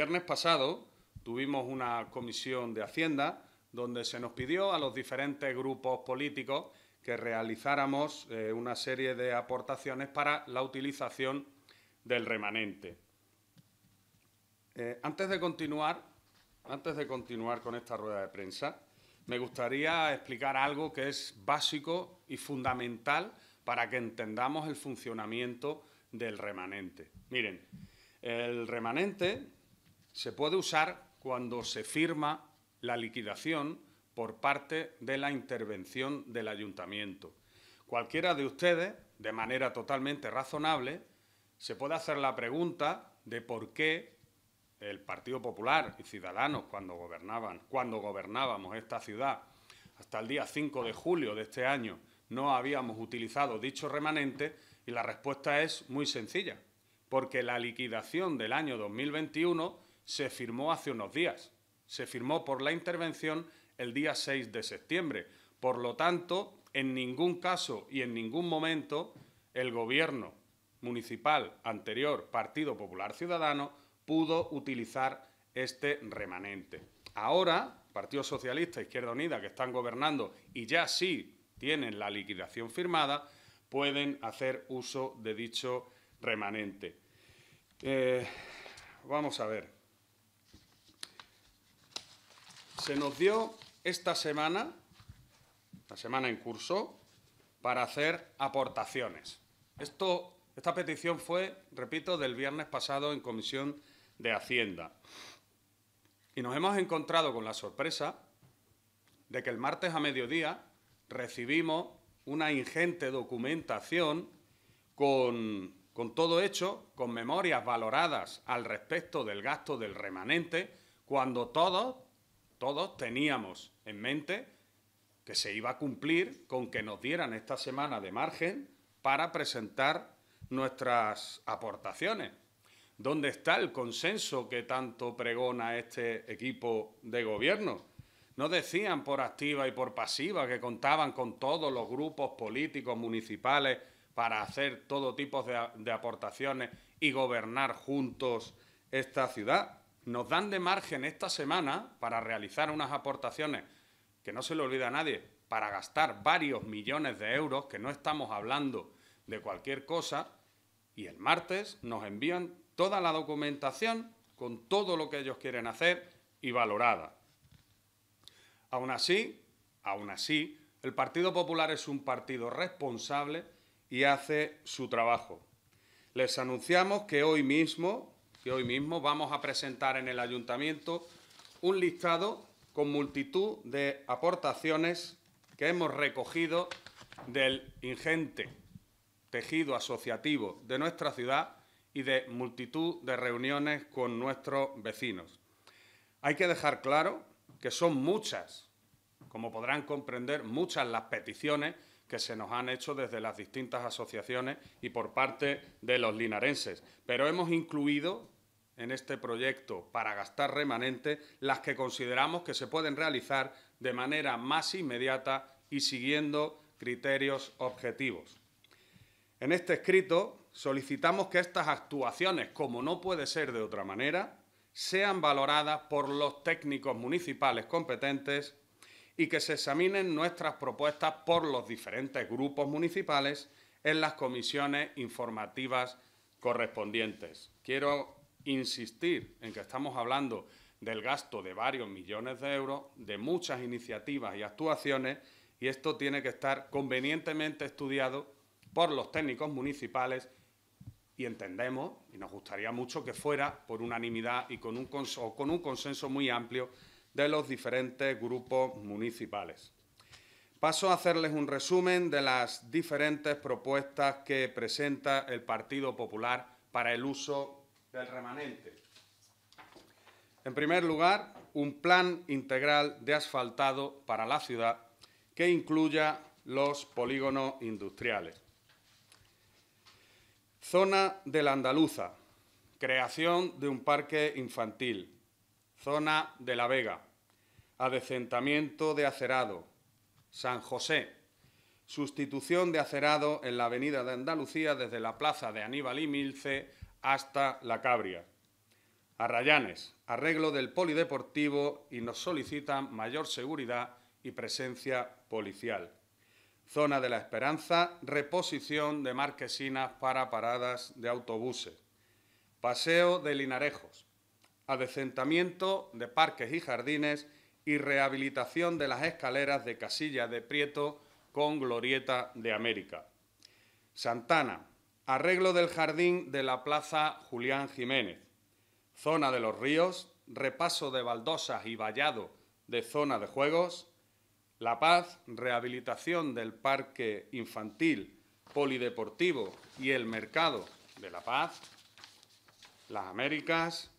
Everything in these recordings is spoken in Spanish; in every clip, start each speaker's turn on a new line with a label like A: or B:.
A: El viernes pasado tuvimos una comisión de Hacienda donde se nos pidió a los diferentes grupos políticos que realizáramos eh, una serie de aportaciones para la utilización del remanente. Eh, antes, de continuar, antes de continuar con esta rueda de prensa, me gustaría explicar algo que es básico y fundamental para que entendamos el funcionamiento del remanente. Miren, el remanente se puede usar cuando se firma la liquidación por parte de la intervención del ayuntamiento. Cualquiera de ustedes, de manera totalmente razonable, se puede hacer la pregunta de por qué el Partido Popular y Ciudadanos, cuando gobernaban, cuando gobernábamos esta ciudad, hasta el día 5 de julio de este año, no habíamos utilizado dicho remanente y la respuesta es muy sencilla, porque la liquidación del año 2021 se firmó hace unos días. Se firmó por la intervención el día 6 de septiembre. Por lo tanto, en ningún caso y en ningún momento el gobierno municipal anterior, Partido Popular Ciudadano, pudo utilizar este remanente. Ahora, Partido Socialista e Izquierda Unida, que están gobernando y ya sí tienen la liquidación firmada, pueden hacer uso de dicho remanente. Eh, vamos a ver se nos dio esta semana, la semana en curso, para hacer aportaciones. esta petición fue, repito, del viernes pasado en Comisión de Hacienda. Y nos hemos encontrado con la sorpresa de que el martes a mediodía recibimos una ingente documentación con, con todo hecho, con memorias valoradas al respecto del gasto del remanente, cuando todos, todos teníamos en mente que se iba a cumplir con que nos dieran esta semana de margen para presentar nuestras aportaciones. ¿Dónde está el consenso que tanto pregona este equipo de gobierno? No decían por activa y por pasiva que contaban con todos los grupos políticos municipales para hacer todo tipo de, aportaciones y gobernar juntos esta ciudad nos dan de margen esta semana para realizar unas aportaciones, que no se le olvida a nadie, para gastar varios millones de euros, que no estamos hablando de cualquier cosa, y el martes nos envían toda la documentación con todo lo que ellos quieren hacer y valorada. Aún así, así, el Partido Popular es un partido responsable y hace su trabajo. Les anunciamos que hoy mismo que hoy mismo vamos a presentar en el ayuntamiento un listado con multitud de aportaciones que hemos recogido del ingente tejido asociativo de nuestra ciudad y de multitud de reuniones con nuestros vecinos. Hay que dejar claro que son muchas, como podrán comprender, muchas las peticiones que se nos han hecho desde las distintas asociaciones y por parte de los linarenses. Pero hemos incluido en este proyecto para gastar remanente las que consideramos que se pueden realizar de manera más inmediata y siguiendo criterios objetivos. En este escrito solicitamos que estas actuaciones, como no puede ser de otra manera, sean valoradas por los técnicos municipales competentes y que se examinen nuestras propuestas por los diferentes grupos municipales en las comisiones informativas correspondientes. Quiero insistir en que estamos hablando del gasto de varios millones de euros, de muchas iniciativas y actuaciones, y esto tiene que estar convenientemente estudiado por los técnicos municipales y entendemos, y nos gustaría mucho que fuera por unanimidad y con un, con un consenso muy amplio de los diferentes grupos municipales. Paso a hacerles un resumen de las diferentes propuestas que presenta el Partido Popular para el uso del remanente. En primer lugar, un plan integral de asfaltado para la ciudad que incluya los polígonos industriales. Zona de la Andaluza, creación de un parque infantil, zona de La Vega, adecentamiento de Acerado, San José, sustitución de Acerado en la avenida de Andalucía desde la plaza de Aníbal y Milce hasta La Cabria. Arrayanes, arreglo del polideportivo y nos solicitan mayor seguridad y presencia policial. Zona de la Esperanza, reposición de marquesinas para paradas de autobuses. Paseo de Linarejos, adecentamiento de parques y jardines y rehabilitación de las escaleras de Casilla de Prieto con Glorieta de América. Santana, arreglo del jardín de la Plaza Julián Jiménez, zona de los ríos, repaso de baldosas y vallado de zona de juegos, La Paz, rehabilitación del parque infantil, polideportivo y el mercado de La Paz, Las Américas,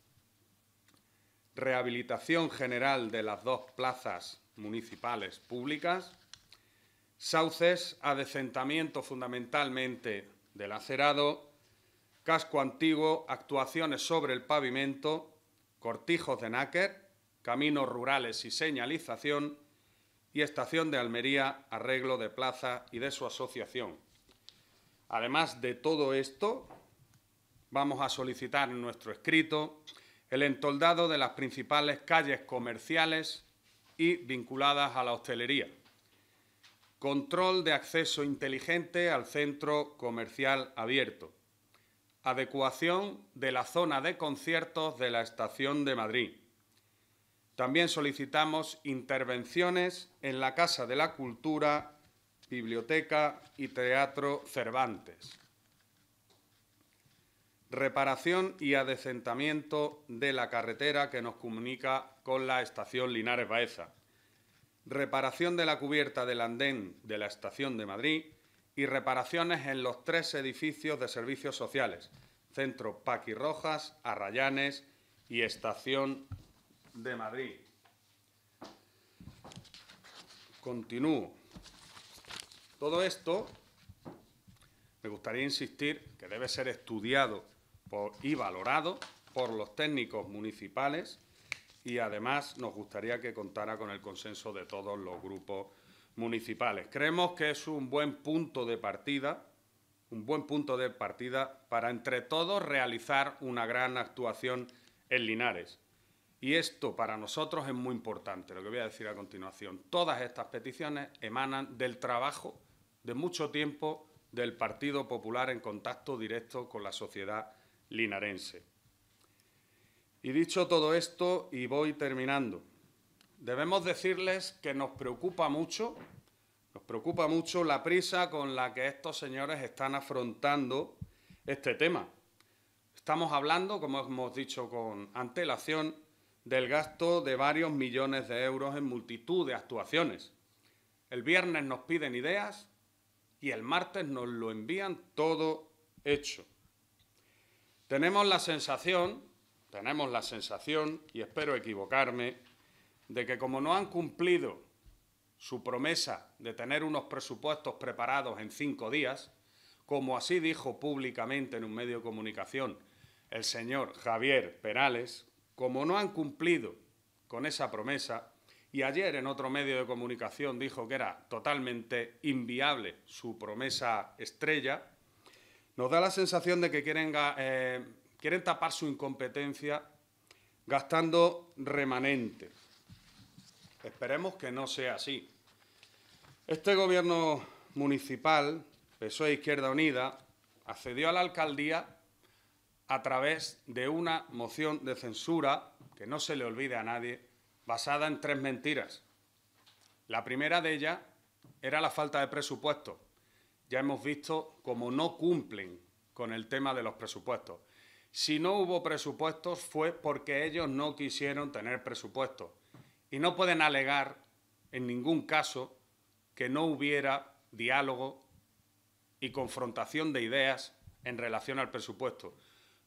A: rehabilitación general de las dos plazas municipales públicas, sauces, adecentamiento fundamentalmente del acerado, casco antiguo, actuaciones sobre el pavimento, cortijos de náquer, caminos rurales y señalización, y Estación de Almería, arreglo de plaza y de su asociación. Además de todo esto, vamos a solicitar en nuestro escrito el entoldado de las principales calles comerciales y vinculadas a la hostelería, control de acceso inteligente al centro comercial abierto, adecuación de la zona de conciertos de la Estación de Madrid. También solicitamos intervenciones en la Casa de la Cultura, Biblioteca y Teatro Cervantes reparación y adecentamiento de la carretera que nos comunica con la estación Linares Baeza, reparación de la cubierta del andén de la estación de Madrid y reparaciones en los tres edificios de servicios sociales, Centro Rojas, Arrayanes y Estación de Madrid. Continúo. Todo esto me gustaría insistir que debe ser estudiado y valorado por los técnicos municipales y además nos gustaría que contara con el consenso de todos los grupos municipales. Creemos que es un buen punto de partida, un buen punto de partida para entre todos realizar una gran actuación en Linares. Y esto para nosotros es muy importante, lo que voy a decir a continuación. Todas estas peticiones emanan del trabajo de mucho tiempo del Partido Popular en contacto directo con la sociedad linarense. Y dicho todo esto, y voy terminando, debemos decirles que nos preocupa mucho, nos preocupa mucho la prisa con la que estos señores están afrontando este tema. Estamos hablando, como hemos dicho con antelación, del gasto de varios millones de euros en multitud de actuaciones. El viernes nos piden ideas y el martes nos lo envían todo hecho. Tenemos la sensación, tenemos la sensación, y espero equivocarme, de que como no han cumplido su promesa de tener unos presupuestos preparados en cinco días, como así dijo públicamente en un medio de comunicación el señor Javier Perales, como no han cumplido con esa promesa, y ayer en otro medio de comunicación dijo que era totalmente inviable su promesa estrella, nos da la sensación de que quieren, eh, quieren tapar su incompetencia gastando remanentes. Esperemos que no sea así. Este gobierno municipal, PSOE e Izquierda Unida, accedió a la alcaldía a través de una moción de censura, que no se le olvide a nadie, basada en tres mentiras. La primera de ellas era la falta de presupuesto ya hemos visto cómo no cumplen con el tema de los presupuestos. Si no hubo presupuestos fue porque ellos no quisieron tener presupuestos. Y no pueden alegar en ningún caso que no hubiera diálogo y confrontación de ideas en relación al presupuesto.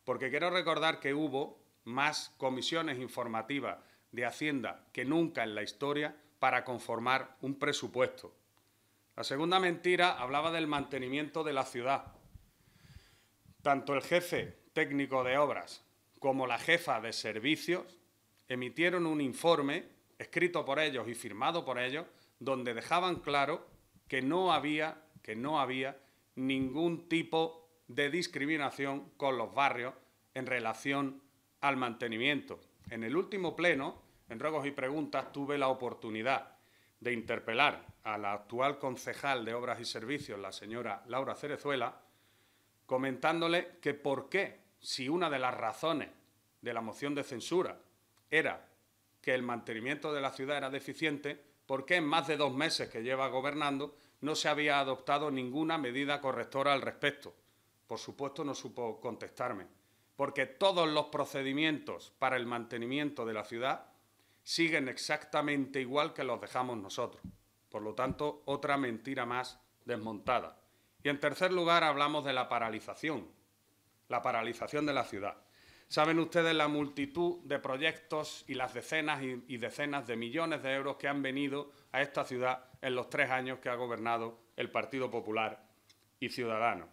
A: Porque quiero recordar que hubo más comisiones informativas de Hacienda que nunca en la historia para conformar un presupuesto. La segunda mentira hablaba del mantenimiento de la ciudad. Tanto el jefe técnico de obras como la jefa de servicios emitieron un informe escrito por ellos y firmado por ellos donde dejaban claro que no había, que no había ningún tipo de discriminación con los barrios en relación al mantenimiento. En el último pleno, en ruegos y preguntas, tuve la oportunidad de interpelar a la actual concejal de Obras y Servicios, la señora Laura Cerezuela, comentándole que por qué, si una de las razones de la moción de censura era que el mantenimiento de la ciudad era deficiente, por qué en más de dos meses que lleva gobernando no se había adoptado ninguna medida correctora al respecto. Por supuesto, no supo contestarme, porque todos los procedimientos para el mantenimiento de la ciudad siguen exactamente igual que los dejamos nosotros. Por lo tanto, otra mentira más desmontada. Y en tercer lugar hablamos de la paralización, la paralización de la ciudad. Saben ustedes la multitud de proyectos y las decenas y, decenas de millones de euros que han venido a esta ciudad en los tres años que ha gobernado el Partido Popular y Ciudadanos.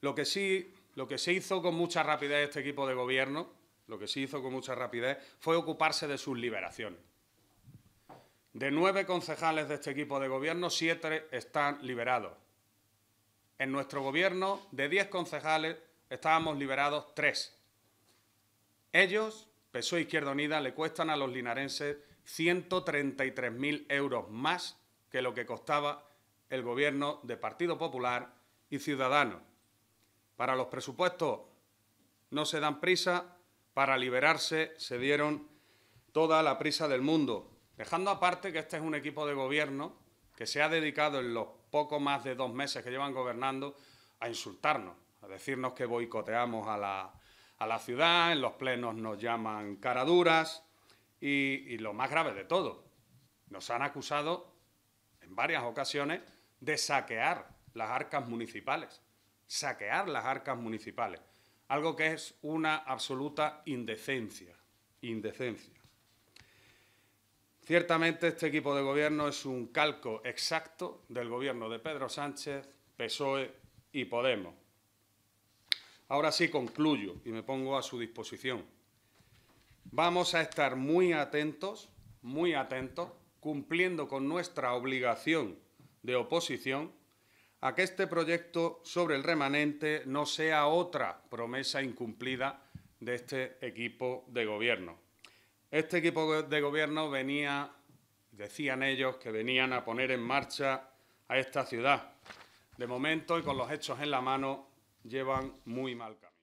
A: Lo que sí, lo que se hizo con mucha rapidez este equipo de gobierno lo que sí hizo con mucha rapidez fue ocuparse de su liberación. De nueve concejales de este equipo de gobierno, siete están liberados. En nuestro gobierno, de diez concejales, estábamos liberados tres. Ellos, PSOE Izquierda Unida, le cuestan a los linarenses 133.000 euros más que lo que costaba el gobierno de Partido Popular y Ciudadanos. Para los presupuestos no se dan prisa para liberarse se dieron toda la prisa del mundo, dejando aparte que este es un equipo de gobierno que se ha dedicado en los poco más de dos meses que llevan gobernando a insultarnos, a decirnos que boicoteamos a la, ciudad, en los plenos nos llaman caraduras y, y lo más grave de todo, nos han acusado en varias ocasiones de saquear las arcas municipales, saquear las arcas municipales algo que es una absoluta indecencia, indecencia. Ciertamente este equipo de gobierno es un calco exacto del gobierno de Pedro Sánchez, PSOE y Podemos. Ahora sí concluyo y me pongo a su disposición. Vamos a estar muy atentos, muy atentos, cumpliendo con nuestra obligación de oposición a que este proyecto sobre el remanente no sea otra promesa incumplida de este equipo de gobierno. Este equipo de gobierno venía, decían ellos, que venían a poner en marcha a esta ciudad. De momento y con los hechos en la mano, llevan muy mal camino.